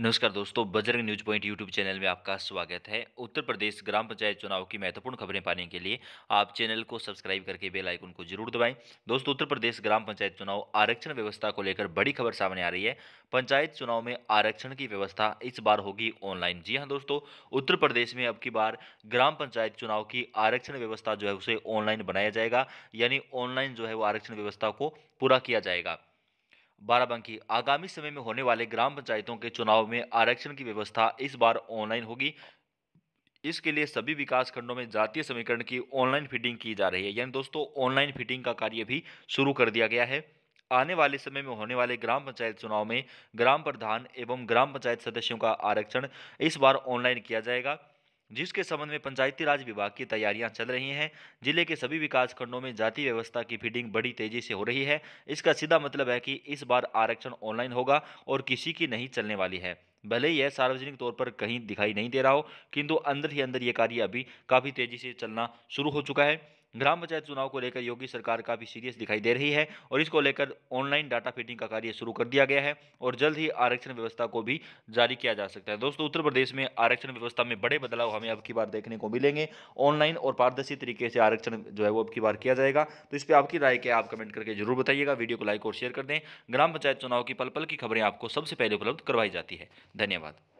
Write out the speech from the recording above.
नमस्कार दोस्तों Bajrang news point YouTube channel में आपका स्वागत है उत्तर प्रदेश ग्राम पंचायत चुनाव की महत्वपूर्ण खबरें पाने के लिए आप चैनल को सब्सक्राइब करके बेल आइकन को जरूर दबाएं दोस्तों उत्तर प्रदेश ग्राम पंचायत चुनाव आरक्षण व्यवस्था को लेकर बड़ी खबर सामने आ रही है पंचायत चुनाव में आरक्षण की व्यवस्था इस बार होगी ऑनलाइन जी हाँ दोस्तों उत्तर प्रदेश में अब की बार ग्राम पंचायत चुनाव की आरक्षण व्यवस्था जो है उसे ऑनलाइन बनाया जाएगा यानी ऑनलाइन जो है वो आरक्षण व्यवस्था को पूरा किया जाएगा बाराबंकी आगामी समय में होने वाले ग्राम पंचायतों के चुनाव में आरक्षण की व्यवस्था इस बार ऑनलाइन होगी इसके लिए सभी विकास खंडों में जातीय समीकरण की ऑनलाइन फिटिंग की जा रही है यानी दोस्तों ऑनलाइन फिटिंग का कार्य भी शुरू कर दिया गया है आने वाले समय में होने वाले ग्राम पंचायत चुनाव में ग्राम प्रधान एवं ग्राम पंचायत सदस्यों का आरक्षण इस बार ऑनलाइन किया जाएगा जिसके संबंध में पंचायती राज विभाग की तैयारियां चल रही हैं जिले के सभी विकास खंडों में जाति व्यवस्था की फीडिंग बड़ी तेजी से हो रही है इसका सीधा मतलब है कि इस बार आरक्षण ऑनलाइन होगा और किसी की नहीं चलने वाली है भले ही यह सार्वजनिक तौर पर कहीं दिखाई नहीं दे रहा हो किंतु अंदर ही अंदर ये कार्य अभी काफ़ी तेजी से चलना शुरू हो चुका है ग्राम पंचायत चुनाव को लेकर योगी सरकार काफ़ी सीरियस दिखाई दे रही है और इसको लेकर ऑनलाइन डाटा फिटिंग का कार्य शुरू कर दिया गया है और जल्द ही आरक्षण व्यवस्था को भी जारी किया जा सकता है दोस्तों उत्तर प्रदेश में आरक्षण व्यवस्था में बड़े बदलाव हमें अब की बार देखने को मिलेंगे ऑनलाइन और पारदर्शी तरीके से आरक्षण जो है वो अब की बार किया जाएगा तो इस पर आपकी राय क्या आप कमेंट करके जरूर बताइएगा वीडियो को लाइक और शेयर कर दें ग्राम पंचायत चुनाव की पल पल की खबरें आपको सबसे पहले उपलब्ध करवाई जाती है धन्यवाद